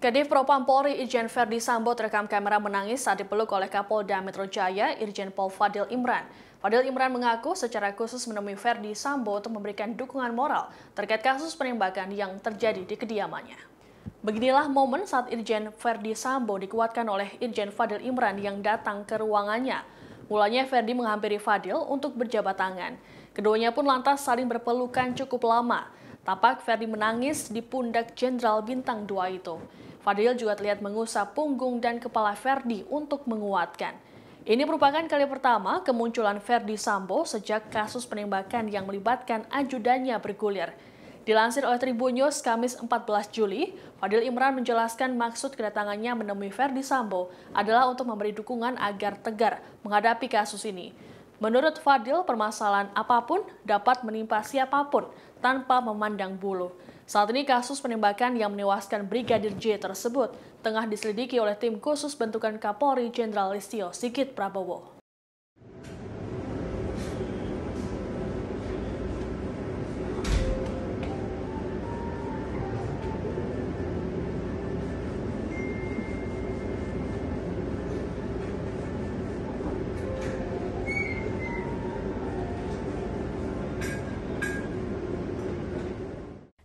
Kadif Propam Polri Irjen Ferdi Sambo terekam kamera menangis saat dipeluk oleh Kapolda Metro Jaya Irjen Pol Fadil Imran. Fadil Imran mengaku secara khusus menemui Ferdi Sambo untuk memberikan dukungan moral terkait kasus penembakan yang terjadi di kediamannya. Beginilah momen saat Irjen Ferdi Sambo dikuatkan oleh Irjen Fadil Imran yang datang ke ruangannya. Mulanya Ferdi menghampiri Fadil untuk berjabat tangan. Keduanya pun lantas saling berpelukan cukup lama. Tapak Ferdi menangis di pundak Jenderal Bintang 2 itu. Fadil juga terlihat mengusap punggung dan kepala Ferdi untuk menguatkan. Ini merupakan kali pertama kemunculan Ferdi Sambo sejak kasus penembakan yang melibatkan ajudannya bergulir. Dilansir oleh Tribun News Kamis 14 Juli, Fadil Imran menjelaskan maksud kedatangannya menemui Ferdi Sambo adalah untuk memberi dukungan agar tegar menghadapi kasus ini. Menurut Fadil, permasalahan apapun dapat menimpa siapapun tanpa memandang bulu. Saat ini kasus penembakan yang menewaskan Brigadir J tersebut tengah diselidiki oleh tim khusus bentukan Kapolri Jenderal Listio Sigit Prabowo.